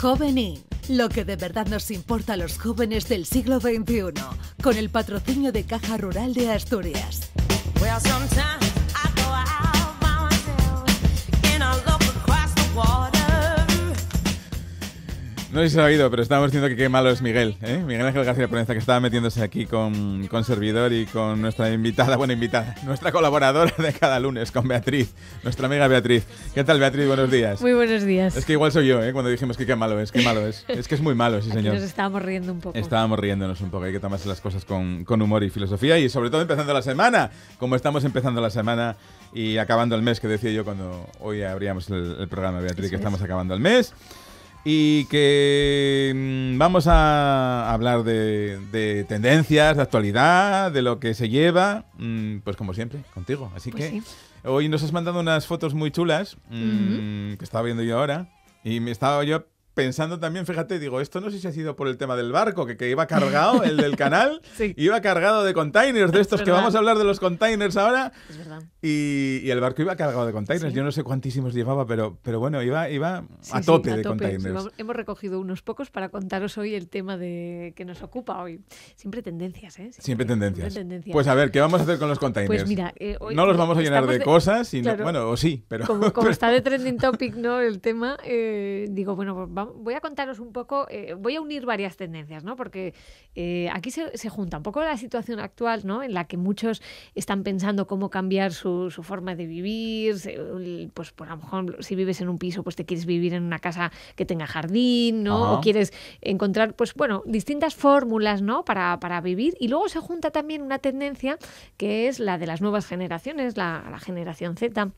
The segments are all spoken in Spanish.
Joven lo que de verdad nos importa a los jóvenes del siglo XXI, con el patrocinio de Caja Rural de Asturias. No sé si se ha oído, pero estábamos diciendo que qué malo es Miguel. ¿eh? Miguel Ángel García Ponenza, que estaba metiéndose aquí con, con servidor y con nuestra invitada, bueno, invitada, nuestra colaboradora de cada lunes, con Beatriz, nuestra amiga Beatriz. ¿Qué tal, Beatriz? Buenos días. Muy buenos días. Es que igual soy yo, ¿eh? cuando dijimos que qué malo es, qué malo es. Es que es muy malo, sí, señor. Aquí nos estábamos riendo un poco. Estábamos riéndonos un poco. Hay que tomarse las cosas con, con humor y filosofía y sobre todo empezando la semana, como estamos empezando la semana y acabando el mes, que decía yo cuando hoy abríamos el, programa, Beatriz, que estamos acabando el mes y que mm, vamos a hablar de, tendencias, de actualidad, de lo que se lleva, mm, pues como siempre, contigo. Así pues que hoy nos has mandado unas fotos muy chulas mm, que estaba viendo yo ahora y me estaba yo pensando también, fíjate, digo, esto no sé si ha sido por el tema del barco, que, que iba cargado, el del canal, iba cargado de containers, de estos que vamos a hablar de los containers ahora. Es verdad. Y, el barco iba cargado de containers, yo no sé cuántísimos llevaba, pero, pero bueno, iba, iba a, tope de containers. Hemos recogido unos pocos para contaros hoy el tema de que nos ocupa hoy. Siempre tendencias, ¿eh? Siempre, tendencias. Pues a ver, ¿qué vamos a hacer con los pues containers? Pues mira, eh, no los vamos a llenar de, cosas, sino, bueno, o sí, pero... Como, está de trending topic, ¿no? El tema, eh, digo, bueno, pues vamos voy a contaros un poco, eh, voy a unir varias tendencias, ¿no? Porque eh, aquí se, se, junta un poco la situación actual, ¿no? En la que muchos están pensando cómo cambiar su, forma de vivir, pues por lo mejor si vives en un piso, pues te quieres vivir en una casa que tenga jardín, ¿no? O quieres encontrar, pues bueno, distintas fórmulas, ¿no? Para, vivir. Y luego se junta también una tendencia que es la de las nuevas generaciones, la, la generación Z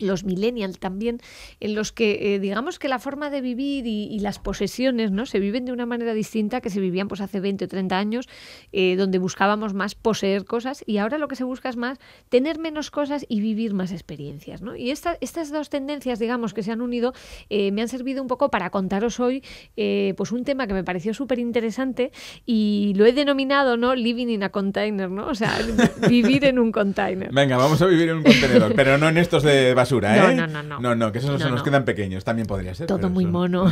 los millennials también, en los que eh, digamos que la forma de vivir y, las posesiones no se viven de una manera distinta que se vivían pues, hace 20 o 30 años, eh, donde buscábamos más poseer cosas y ahora lo que se busca es más tener menos cosas y vivir más experiencias. Y estas dos tendencias, digamos, que se han unido, eh, me han servido un poco para contaros hoy pues un tema que me pareció súper interesante y lo he denominado ¿no? living in a container, ¿no? o sea, vivir en un container. Venga, vamos a vivir en un contenedor, pero no en estos de ¿eh? No, no, no. No, que esos nos quedan pequeños, también podría ser. Todo muy mono.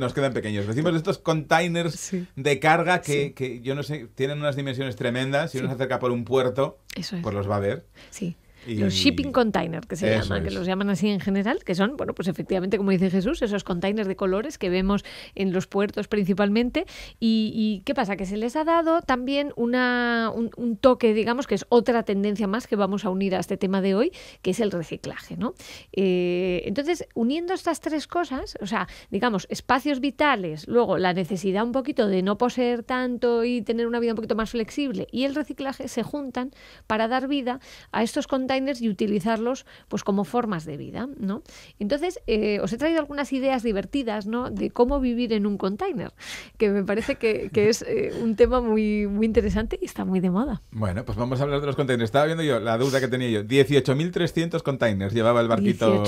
Nos quedan, pequeños. Decimos estos containers de carga que, que, yo no sé, tienen unas dimensiones tremendas. Si uno se acerca por un puerto, pues los va a ver. Sí. Los shipping containers, que se llaman, que los llaman así en general, que son, bueno, pues efectivamente, como dice Jesús, esos containers de colores que vemos en los puertos principalmente. ¿Y, qué pasa? Que se les ha dado también una, un, toque, digamos, que es otra tendencia más que vamos a unir a este tema de hoy, que es el reciclaje, ¿no? Eh, entonces, uniendo estas tres cosas, o sea, digamos, espacios vitales, luego la necesidad un poquito de no poseer tanto y tener una vida un poquito más flexible y el reciclaje se juntan para dar vida a estos containers y utilizarlos pues como formas de vida, ¿no? Entonces, eh, os he traído algunas ideas divertidas, ¿no? De cómo vivir en un container, que me parece que, es eh, un tema muy, muy interesante y está muy de moda. Bueno, pues vamos a hablar de los containers. Estaba viendo yo la duda que tenía yo. 18.300 containers llevaba el barquito.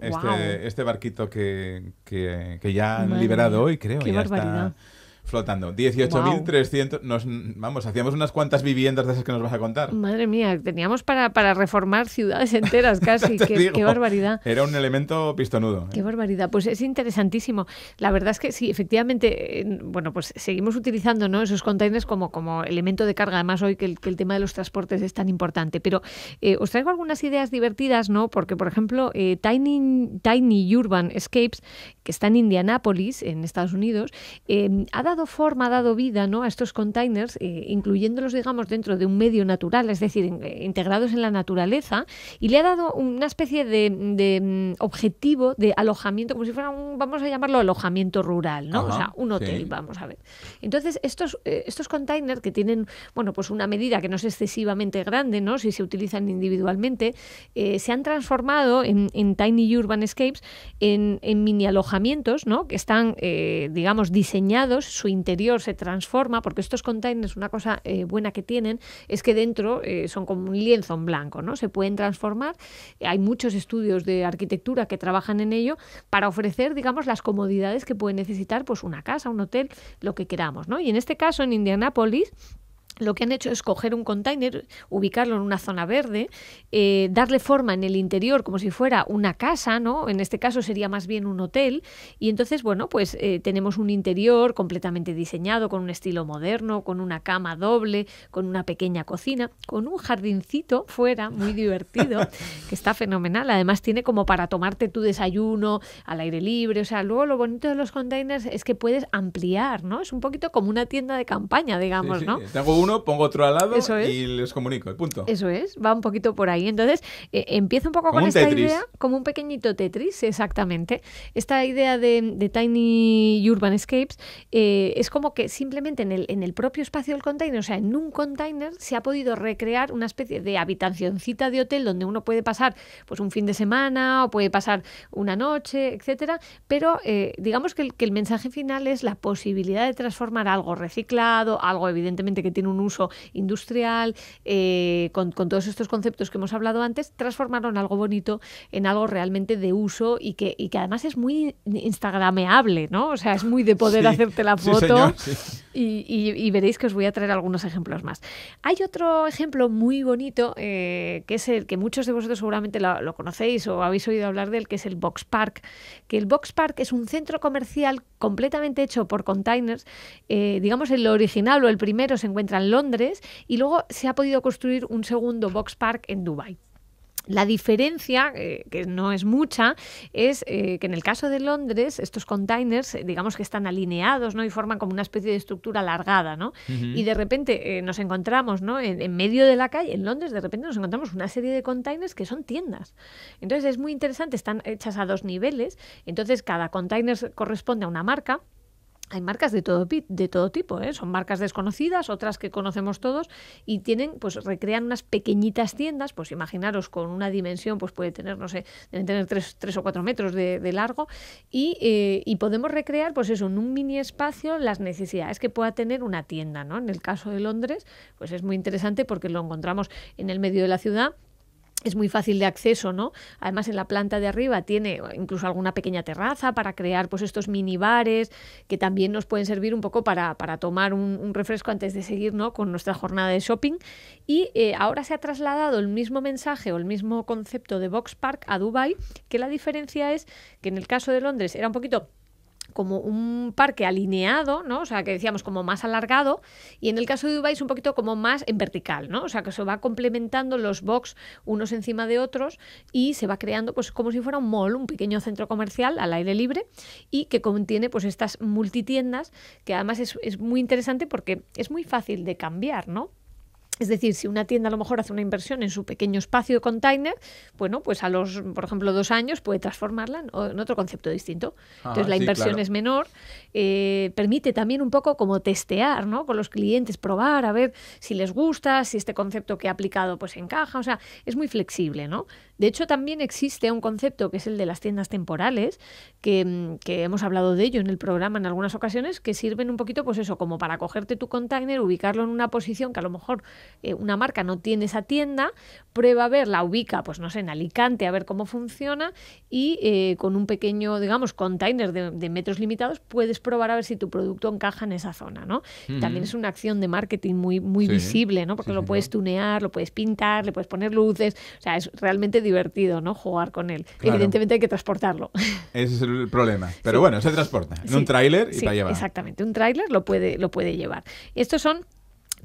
Este, este, barquito que, ya han liberado hoy, creo. Qué ya barbaridad flotando. 18.300. vamos, hacíamos unas cuantas viviendas de esas que nos vas a contar. Madre mía, teníamos para, para reformar ciudades enteras casi. qué, barbaridad. Era un elemento pistonudo. ¿eh? Qué barbaridad. Pues es interesantísimo. La verdad es que sí, efectivamente, bueno, pues seguimos utilizando ¿no? esos containers como, como elemento de carga. Además, hoy que el, tema de los transportes es tan importante. Pero eh, os traigo algunas ideas divertidas, ¿no? Porque, por ejemplo, eh, Tiny, Tiny Urban Escapes, que está en Indianápolis, en Estados Unidos, ha dado forma, ha dado vida ¿no? a estos containers, eh, incluyéndolos, digamos, dentro de un medio natural, es decir, eh, integrados en la naturaleza, y le ha dado una especie de, mm, objetivo de alojamiento, como si fuera un, vamos a llamarlo alojamiento rural, ¿no? o sea, un hotel, vamos a ver. Entonces, estos, eh, estos containers que tienen, bueno, pues una medida que no es excesivamente grande, ¿no? Si se utilizan individualmente, se han transformado en, Tiny Urban Escapes, en, en mini alojamientos, ¿no? Que están, digamos, diseñados, su interior se transforma, porque estos containers, una cosa eh, buena que tienen es que dentro eh, son como un lienzo en blanco, ¿no? Se pueden transformar, hay muchos estudios de arquitectura que trabajan en ello para ofrecer, digamos, las comodidades que puede necesitar pues una casa, un hotel, lo que queramos, ¿no? Y en este caso en Indianápolis lo que han hecho es coger un container, ubicarlo en una zona verde, eh, darle forma en el interior como si fuera una casa, ¿no? En este caso sería más bien un hotel. Y entonces, bueno, pues eh, tenemos un interior completamente diseñado, con un estilo moderno, con una cama doble, con una pequeña cocina, con un jardincito fuera, muy divertido, que está fenomenal. Además, tiene como para tomarte tu desayuno al aire libre. O sea, luego lo bonito de los containers es que puedes ampliar, ¿no? Es un poquito como una tienda de campaña, digamos, ¿no? pongo otro al lado y les comunico, el punto. Eso es, va un poquito por ahí. Entonces, eh, empiezo empieza un poco con esta idea, como un pequeñito Tetris, exactamente. Esta idea de, Tiny Urban Escapes eh, es como que simplemente en el, en el propio espacio del container, o sea, en un container, se ha podido recrear una especie de habitacioncita de hotel donde uno puede pasar pues un fin de semana o puede pasar una noche, etcétera. Pero eh, digamos que el mensaje final es la posibilidad de transformar algo reciclado, algo evidentemente que tiene un uso industrial, eh, con, todos estos conceptos que hemos hablado antes, transformaron algo bonito en algo realmente de uso y que, además es muy instagrameable, ¿no? O sea, es muy de poder hacerte la foto Y, veréis que os voy a traer algunos ejemplos más. Hay otro ejemplo muy bonito eh, que es el que muchos de vosotros seguramente lo, conocéis o habéis oído hablar del, que es el Box Park, que el Box Park es un centro comercial completamente hecho por containers. Eh, digamos, el original o el primero se encuentra en Londres y luego se ha podido construir un segundo Box Park en Dubai. La diferencia, eh, que no es mucha, es eh, que en el caso de Londres, estos containers, eh, digamos que están alineados ¿no? y forman como una especie de estructura alargada. ¿no? Y de repente nos encontramos ¿no? En, en, medio de la calle, en Londres, de repente nos encontramos una serie de containers que son tiendas. Entonces es muy interesante, están hechas a dos niveles. Entonces cada container corresponde a una marca hay marcas de todo, de todo tipo, ¿eh? son marcas desconocidas, otras que conocemos todos y tienen, pues recrean unas pequeñitas tiendas, pues imaginaros con una dimensión, pues puede tener, no sé, deben tener tres, tres o cuatro metros de, largo y, eh, y, podemos recrear, pues eso, en un mini espacio las necesidades que pueda tener una tienda, ¿no? En el caso de Londres, pues es muy interesante porque lo encontramos en el medio de la ciudad, es muy fácil de acceso, ¿no? Además en la planta de arriba tiene incluso alguna pequeña terraza para crear pues estos mini bares que también nos pueden servir un poco para, para tomar un, refresco antes de seguir, ¿no? Con nuestra jornada de shopping y eh, ahora se ha trasladado el mismo mensaje o el mismo concepto de Vox Park a Dubai, que la diferencia es que en el caso de Londres era un poquito como un parque alineado, ¿no? O sea, que decíamos como más alargado, y en el caso de Dubai es un poquito como más en vertical, ¿no? O sea, que se va complementando los box unos encima de otros y se va creando pues como si fuera un mall, un pequeño centro comercial al aire libre y que contiene pues estas multitiendas, que además es, es muy interesante porque es muy fácil de cambiar, ¿no? Es decir, si una tienda a lo mejor hace una inversión en su pequeño espacio de container, bueno, pues a los, por ejemplo, dos años puede transformarla en otro concepto distinto. Entonces la inversión es menor, eh, permite también un poco como testear, ¿no? Con los clientes, probar, a ver si les gusta, si este concepto que ha aplicado pues encaja, o sea, es muy flexible, ¿no? De hecho, también existe un concepto que es el de las tiendas temporales, mm, que, hemos hablado de ello en el programa en algunas ocasiones, que sirven un poquito, pues eso, como para cogerte tu container, ubicarlo en una posición que a lo mejor eh, una marca no tiene esa tienda, prueba a ver, la ubica, pues no sé, en Alicante, a ver cómo funciona y eh, con un pequeño, digamos, container de, metros limitados puedes probar a ver si tu producto encaja en esa zona, ¿no? También es una acción de marketing muy, muy visible, ¿no? Porque lo puedes tunear, lo puedes pintar, le puedes poner luces, o sea, es realmente divertido, ¿no? Jugar con él. Evidentemente hay que transportarlo. Ese es el problema. Pero bueno, se transporta en un tráiler y para llevar. Exactamente, un tráiler lo puede, lo puede llevar. Estos son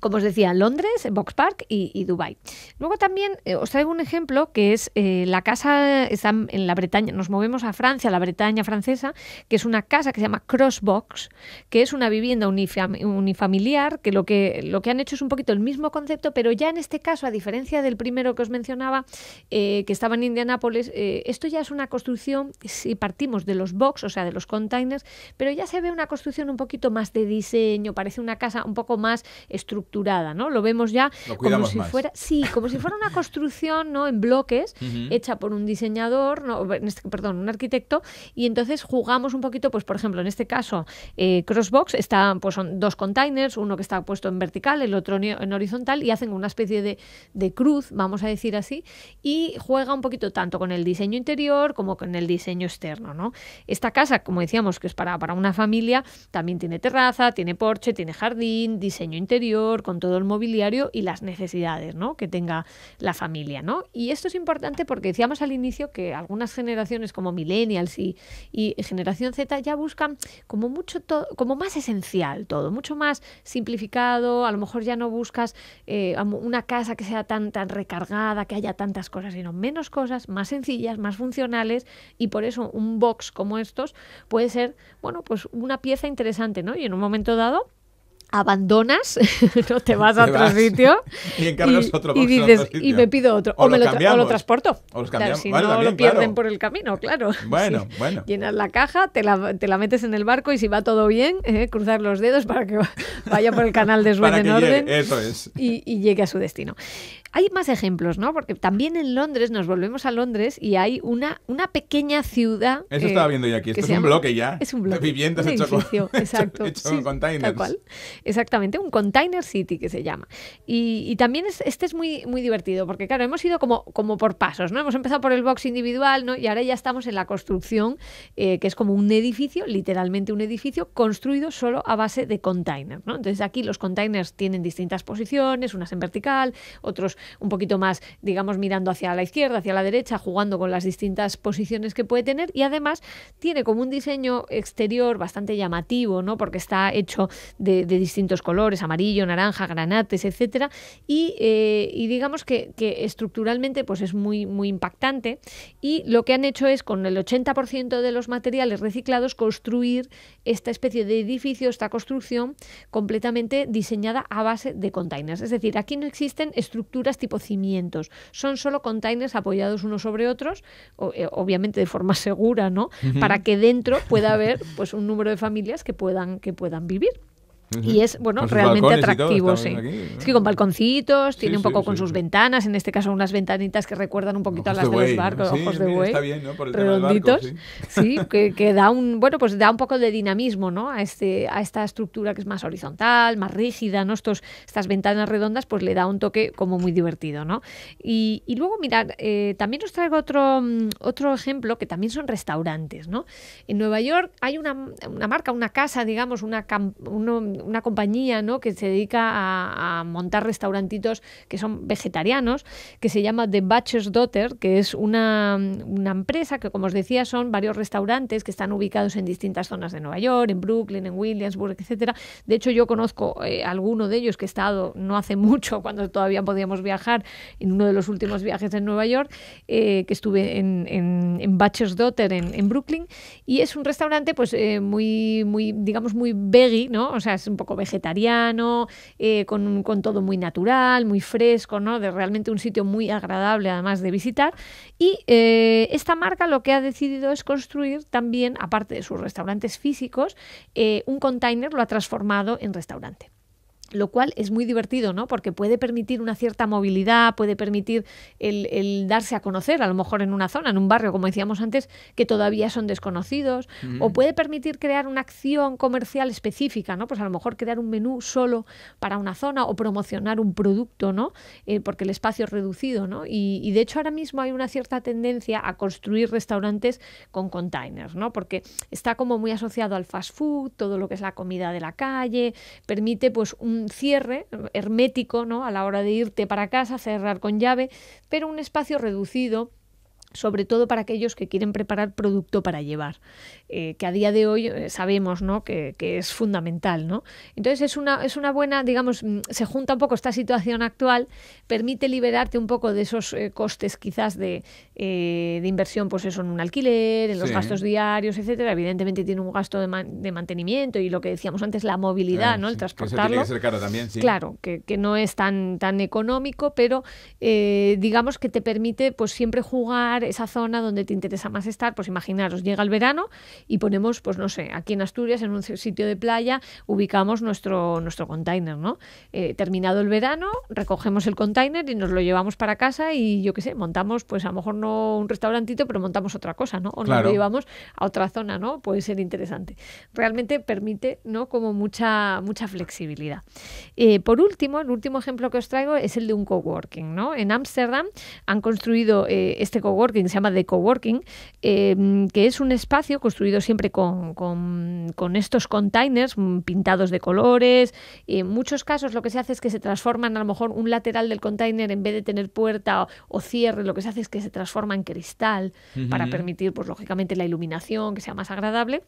como os decía, Londres, Box Park y, y Dubai. Luego también eh, os traigo un ejemplo que es eh, la casa, está en la Bretaña, nos movemos a Francia, la Bretaña francesa, que es una casa que se llama Crossbox, que es una vivienda unifamiliar, que lo, que lo que han hecho es un poquito el mismo concepto, pero ya en este caso, a diferencia del primero que os mencionaba, eh, que estaba en Indianápolis, esto ya es una construcción, si partimos de los box, o sea, de los containers, pero ya se ve una construcción un poquito más de diseño, parece una casa un poco más estructurada ¿no? Lo vemos ya como si fuera, sí, como si fuera una construcción, ¿no? En bloques, hecha por un diseñador, este, perdón, un arquitecto, y entonces jugamos un poquito, pues por ejemplo, en este caso, eh, Crossbox está, pues son dos containers, uno que está puesto en vertical, el otro en horizontal, y hacen una especie de, cruz, vamos a decir así, y juega un poquito tanto con el diseño interior como con el diseño externo, ¿no? Esta casa, como decíamos, que es para, para una familia, también tiene terraza, tiene porche, tiene jardín, diseño interior, con todo el mobiliario y las necesidades ¿no? que tenga la familia. ¿no? Y esto es importante porque decíamos al inicio que algunas generaciones como millennials y, generación Z ya buscan como mucho como más esencial todo, mucho más simplificado, a lo mejor ya no buscas eh, una casa que sea tan, tan recargada, que haya tantas cosas, sino menos cosas, más sencillas, más funcionales y por eso un box como estos puede ser, bueno, pues una pieza interesante, ¿no? Y en un momento dado abandonas, no te vas a otro sitio y, otro y dices y me pido otro o, me lo, transporto. O los si no lo pierden por el camino, claro. Bueno, bueno. Llenas la caja, te la, te la, metes en el barco y si va todo bien, ¿eh? cruzar los dedos para que vaya por el canal de Suez en orden eso es. y, llegue a su destino. Hay más ejemplos, ¿no? Porque también en Londres, nos volvemos a Londres y hay una, una pequeña ciudad. Eso estaba viendo yo aquí, esto es un bloque ya. Es un bloque. De viviendas con hecho, exacto. Hecho, Exactamente, un container city que se llama. Y, también este es muy, muy divertido, porque claro, hemos ido como, como por pasos, ¿no? Hemos empezado por el box individual, ¿no? Y ahora ya estamos en la construcción, eh, que es como un edificio, literalmente un edificio, construido solo a base de container, ¿no? Entonces aquí los containers tienen distintas posiciones, unas en vertical, otros un poquito más, digamos, mirando hacia la izquierda, hacia la derecha, jugando con las distintas posiciones que puede tener y además tiene como un diseño exterior bastante llamativo, ¿no? Porque está hecho de, de distintos colores, amarillo, naranja, granates, etcétera, y, eh, digamos que, estructuralmente pues es muy, muy impactante y lo que han hecho es con el 80% de los materiales reciclados construir esta especie de edificio, esta construcción completamente diseñada a base de containers. Es decir, aquí no existen estructuras tipo cimientos, son solo containers apoyados unos sobre otros, eh, obviamente de forma segura, ¿no? Para que dentro pueda haber pues un número de familias que puedan que puedan vivir y es, bueno, realmente atractivo, sí. Es que con balconcitos, tiene un poco con sus ventanas, en este caso unas ventanitas que recuerdan un poquito a las de, los barcos, ojos de buey, redonditos, sí, que, que, da un, bueno, pues da un poco de dinamismo, ¿no? A, este, a esta estructura que es más horizontal, más rígida, ¿no? Estos, estas ventanas redondas, pues le da un toque como muy divertido, ¿no? Y, y luego, mirad, eh, también os traigo otro, mm, otro ejemplo que también son restaurantes, ¿no? En Nueva York hay una, una marca, una casa, digamos, una, uno, una compañía ¿no? que se dedica a, montar restaurantitos que son vegetarianos, que se llama The Butcher's Daughter, que es una, empresa que, como os decía, son varios restaurantes que están ubicados en distintas zonas de Nueva York, en Brooklyn, en Williamsburg, etcétera. De hecho, yo conozco eh, alguno de ellos que he estado no hace mucho, cuando todavía podíamos viajar, en uno de los últimos viajes en Nueva York, eh, que estuve en, en, en Butcher's Daughter en, en, Brooklyn, y es un restaurante pues eh, muy, muy, digamos, muy veggie, ¿no? O sea, es un poco vegetariano, eh, con, todo muy natural, muy fresco, ¿no? De realmente un sitio muy agradable además de visitar. Y eh, esta marca lo que ha decidido es construir también, aparte de sus restaurantes físicos, eh, un container lo ha transformado en restaurante lo cual es muy divertido, ¿no? Porque puede permitir una cierta movilidad, puede permitir el, el, darse a conocer, a lo mejor en una zona, en un barrio, como decíamos antes, que todavía son desconocidos, o puede permitir crear una acción comercial específica, ¿no? Pues a lo mejor crear un menú solo para una zona o promocionar un producto, ¿no? Eh, porque el espacio es reducido, ¿no? Y, y, de hecho ahora mismo hay una cierta tendencia a construir restaurantes con containers, ¿no? Porque está como muy asociado al fast food, todo lo que es la comida de la calle, permite pues un cierre hermético ¿no? a la hora de irte para casa, cerrar con llave, pero un espacio reducido sobre todo para aquellos que quieren preparar producto para llevar, eh, que a día de hoy eh, sabemos ¿no? que, es fundamental. ¿no? Entonces es una, es una buena, digamos, mm, se junta un poco esta situación actual, permite liberarte un poco de esos eh, costes quizás de, inversión, pues eso, en un alquiler, en los gastos diarios, etcétera. Evidentemente tiene un gasto de, de, mantenimiento y lo que decíamos antes, la movilidad, ah, ¿no? el transportarlo. también, sí. Claro, que, no es tan, tan económico, pero digamos que te permite pues siempre jugar esa zona donde te interesa más estar. Pues imaginaros, llega el verano y ponemos, pues no sé, aquí en Asturias, en un sitio de playa, ubicamos nuestro, nuestro container, ¿no? Eh, terminado el verano, recogemos el container y nos lo llevamos para casa y yo qué sé, montamos, pues a lo mejor no un restaurantito, pero montamos otra cosa, ¿no? O nos lo llevamos a otra zona, ¿no? Puede ser interesante. Realmente permite, ¿no? Como mucha, mucha flexibilidad. Eh, por último, el último ejemplo que os traigo es el de un coworking, ¿no? En Ámsterdam han construido eh, este coworking que se llama The Coworking, eh, que es un espacio construido siempre con, estos containers mm, pintados de colores. En muchos casos lo que se hace es que se transforman a lo mejor un lateral del container en vez de tener puerta o, cierre, lo que se hace es que se transforma en cristal para permitir, pues lógicamente, la iluminación que sea más agradable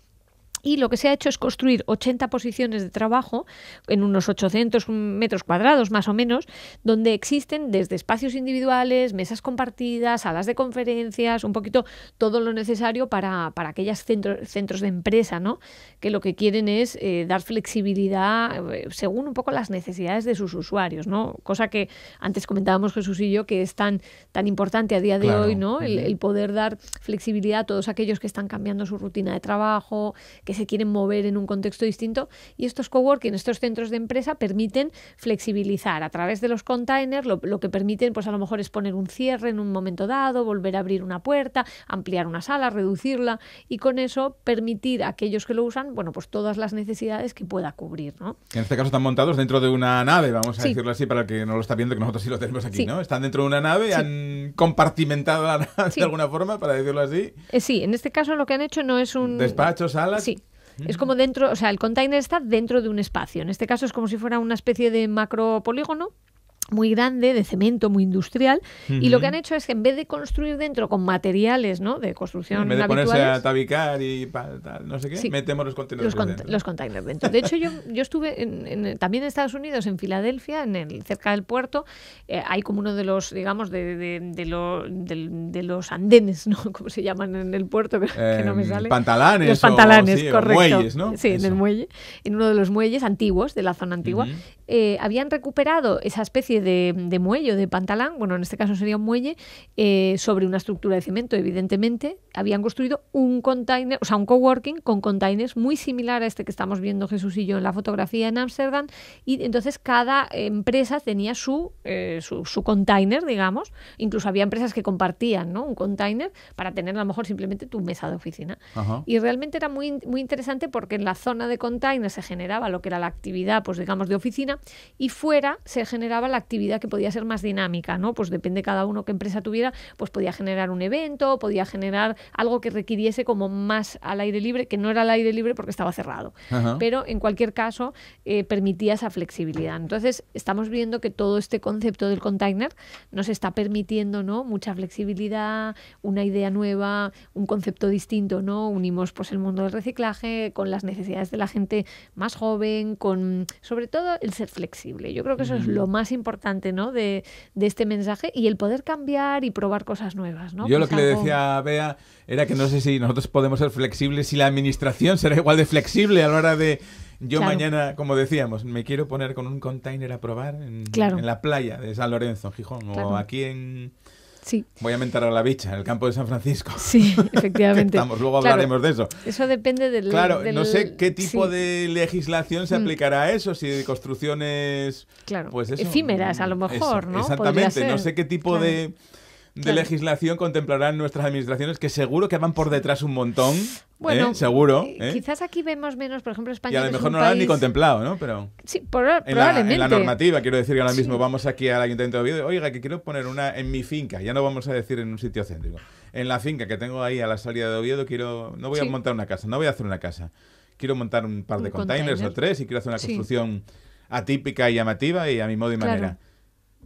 y lo que se ha hecho es construir 80 posiciones de trabajo en unos 800 metros cuadrados más o menos, donde existen desde espacios individuales, mesas compartidas, salas de conferencias, un poquito todo lo necesario para, para aquellos centros, centros de empresa, ¿no? que lo que quieren es eh, dar flexibilidad eh, según un poco las necesidades de sus usuarios, ¿no? cosa que antes comentábamos Jesús y yo que es tan, importante a día de hoy, ¿no? El, poder dar flexibilidad a todos aquellos que están cambiando su rutina de trabajo, que se quieren mover en un contexto distinto. Y estos coworking, estos centros de empresa, permiten flexibilizar a través de los containers, lo, que permiten, pues a lo mejor es poner un cierre en un momento dado, volver a abrir una puerta, ampliar una sala, reducirla y con eso permitir a aquellos que lo usan, bueno, pues todas las necesidades que pueda cubrir, ¿no? En este caso están montados dentro de una nave, vamos a decirlo así, para que no lo está viendo, que nosotros sí lo tenemos aquí, ¿no? Están dentro de una nave, y han compartimentado la nave de alguna forma, para decirlo así. Eh, sí, en este caso lo que han hecho no es un... Despacho, salas... Es como dentro, o sea, el container está dentro de un espacio. En este caso es como si fuera una especie de macro polígono muy grande, de cemento, muy industrial, y lo que han hecho es que en vez de construir dentro con materiales ¿no? de construcción En de ponerse a tabicar y no sé qué, metemos los contenedores los containers dentro. De hecho, yo, yo estuve también en Estados Unidos, en Filadelfia, en el, cerca del puerto, eh, hay como uno de los, digamos, de, de, de, de, los andenes, ¿no? ¿Cómo se llaman en el puerto? Que, no me em, sale. Pantalanes. Los pantalanes, correcto. Sí, en el muelle, en uno de los muelles antiguos, de la zona antigua. Eh, habían recuperado esa especie de, muelle o de pantalán, bueno, en este caso sería un muelle, eh, sobre una estructura de cemento, evidentemente, habían construido un container, o sea, un coworking con containers muy similar a este que estamos viendo Jesús y yo en la fotografía en Ámsterdam. Y entonces cada empresa tenía su, eh, su, container, digamos. Incluso había empresas que compartían ¿no? un container para tener a lo mejor simplemente tu mesa de oficina. Y realmente era muy, muy interesante porque en la zona de container se generaba lo que era la actividad, pues digamos, de oficina y fuera se generaba la actividad que podía ser más dinámica, ¿no? Pues depende cada uno qué empresa tuviera, pues podía generar un evento, podía generar algo que requiriese como más al aire libre, que no era al aire libre porque estaba cerrado. Pero en cualquier caso eh, permitía esa flexibilidad. Entonces estamos viendo que todo este concepto del container nos está permitiendo ¿no? mucha flexibilidad, una idea nueva, un concepto distinto. ¿no? Unimos pues, el mundo del reciclaje con las necesidades de la gente más joven, con sobre todo el ser flexible. Yo creo que eso es lo más importante ¿no? de, este mensaje y el poder cambiar y probar cosas nuevas. Yo lo que le decía a Bea era que no sé si nosotros podemos ser flexibles, si la administración será igual de flexible a la hora de... Yo mañana, como decíamos, me quiero poner con un container a probar en, la playa de San Lorenzo, Gijón, o aquí en... Sí. Voy a mentar a la bicha, en el campo de San Francisco. Sí, efectivamente. vamos luego hablaremos de eso. Eso depende del... Claro, no sé qué tipo de legislación se mm. aplicará a eso, si de construcciones... pues efímeras a lo mm, mejor, ¿no? Exactamente, no sé qué tipo de de legislación contemplarán nuestras administraciones, que seguro que van por detrás un montón. ¿eh? Bueno, seguro. Eh, ¿eh? Quizás aquí vemos menos, por ejemplo, España. Y a lo mejor no lo han ni contemplado, ¿no? Pero sí, por, en La, en la, normativa, quiero decir que ahora mismo vamos aquí al Ayuntamiento de Oviedo, oiga, que quiero poner una en mi finca, ya no vamos a decir en un sitio céntrico. En la finca que tengo ahí a la salida de Oviedo, quiero, no voy a montar una casa, no voy a hacer una casa. Quiero montar un par de containers o tres y quiero hacer una construcción atípica y llamativa y a mi modo y manera.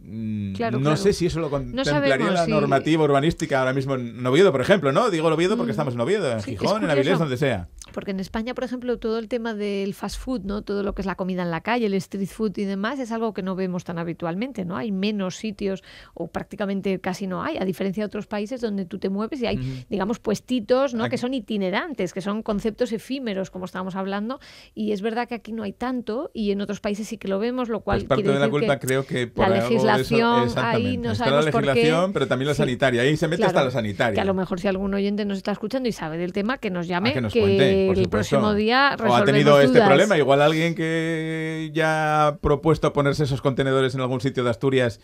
Mm, no sé si eso lo contemplaría la normativa urbanística ahora mismo en Oviedo, por ejemplo, ¿no? Digo Oviedo porque mm. estamos en Oviedo, en Gijón, en Avilés, donde sea. Porque en España, por ejemplo, todo el tema del fast food, ¿no? Todo lo que es la comida en la calle, el street food y demás, es algo que no vemos tan habitualmente, ¿no? Hay menos sitios o prácticamente casi no hay, a diferencia de otros países donde tú te mueves y hay, digamos, puestitos, ¿no? Que son itinerantes, que son conceptos efímeros, como estábamos hablando, y es verdad que aquí no hay tanto y en otros países sí que lo vemos, lo cual pues parte de la culpa creo que por la legislación ahí no la legislación, pero también la sanitaria, ahí se mete hasta la sanitaria. Que a lo mejor si algún oyente nos está escuchando y sabe del tema, que nos ah, llame, que nos que eh, el próximo día O ha tenido este problema, igual alguien que ya ha propuesto ponerse esos contenedores en algún sitio de Asturias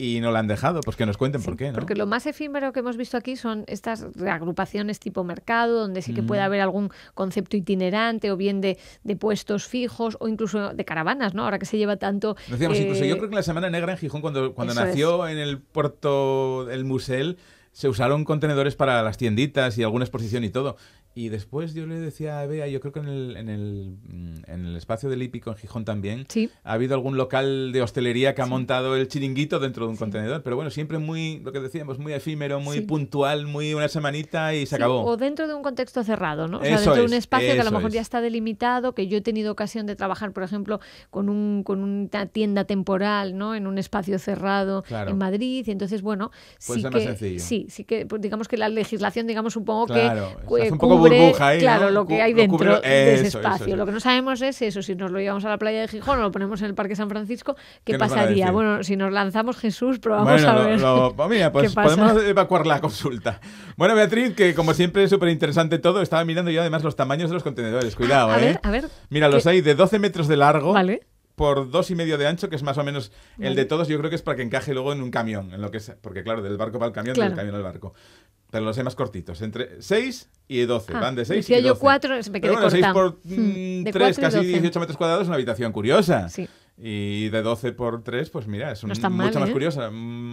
y no lo han dejado, pues que nos cuenten por qué. Porque lo más efímero que hemos visto aquí son estas reagrupaciones tipo mercado, donde sí que puede mm. haber algún concepto itinerante o bien de, puestos fijos o incluso de caravanas, ¿no? Ahora que se lleva tanto... yo eh, creo que la Semana Negra en Gijón, cuando, nació en el puerto, el Musel, se usaron contenedores para las tienditas y alguna exposición y todo. Y después yo le decía a Bea, yo creo que en el, en el, mm, espacio del Hípico en Gijón también, ha habido algún local de hostelería que ha montado el chiringuito dentro de un contenedor. Pero bueno, siempre muy, lo que decíamos, muy efímero, muy puntual, muy una semanita y se acabó. O dentro de un contexto cerrado, ¿no? O sea, dentro de un espacio que a lo mejor ya está delimitado, que yo he tenido ocasión de trabajar, por ejemplo, con, un, con una tienda temporal, ¿no? En un espacio cerrado en Madrid. Y entonces, bueno, sí, que, sí, sí que, pues, digamos que la legislación, digamos, supongo que cubre, un poco burbuja claro, lo que hay dentro de ese espacio. Lo que no sabemos es eso, si nos lo llevamos a la playa de Gijón o lo ponemos en el Parque San Francisco, ¿qué, pasaría? Bueno, si nos lanzamos Jesús, probamos a ver. Lo, lo... Oh, mira, pues podemos evacuar la consulta. Bueno, Beatriz, que como siempre es súper interesante todo, estaba mirando yo además los tamaños de los contenedores, cuidado, ah, a ¿eh? Ver, a ver. Mira, los hay de 12 metros de largo. Vale por dos y medio de ancho, que es más o menos el de todos, yo creo que es para que encaje luego en un camión, en lo que es, porque claro, del barco para el camión, del camión al barco. Pero los hay más cortitos, entre 6 y 12, ah, van de 6 y 12. yo 4, se me quedé 6 por 3, hmm, mm, casi 18 metros cuadrados, una habitación curiosa. Sí. Y de 12 por 3, pues mira, es un, no mucho más ¿eh? curiosa,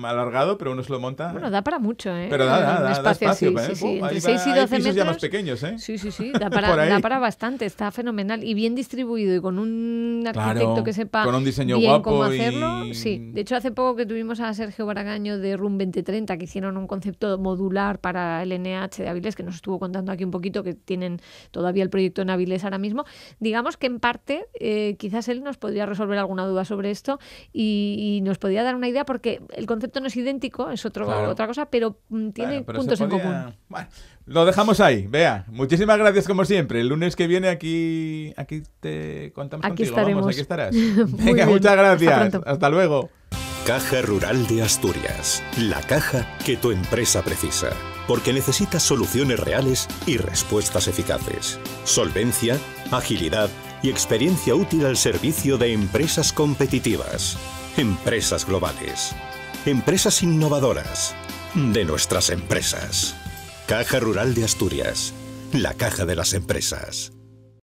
alargado, pero uno se lo monta. Bueno, da para mucho, ¿eh? Pero da, da, da, espacio, ¿eh? Entre 6 y 12 metros. más pequeños, ¿eh? Sí, sí, sí, da para, bastante, está fenomenal. Y bien distribuido y con un arquitecto que sepa con un diseño guapo cómo hacerlo. Sí, de hecho hace poco que tuvimos a Sergio Baragaño de RUM 2030 que hicieron un concepto modular para el NH de Avilés, que nos estuvo contando aquí un poquito, que tienen todavía el proyecto en Avilés ahora mismo. Digamos que en parte eh, quizás él nos podría resolver alguna duda sobre esto y, y nos podría dar una idea porque el concepto no es idéntico, es otro, otra cosa, pero mm, tiene puntos en común. lo dejamos ahí, vea. Muchísimas gracias como siempre. El lunes que viene aquí, aquí te contamos aquí contigo. Estaremos. aquí estarás. Venga, muchas gracias. Hasta, Hasta luego. Caja Rural de Asturias, la caja que tu empresa precisa, porque necesitas soluciones reales y respuestas eficaces. Solvencia, agilidad y experiencia útil al servicio de empresas competitivas, empresas globales. Empresas innovadoras de nuestras empresas. Caja Rural de Asturias, la caja de las empresas.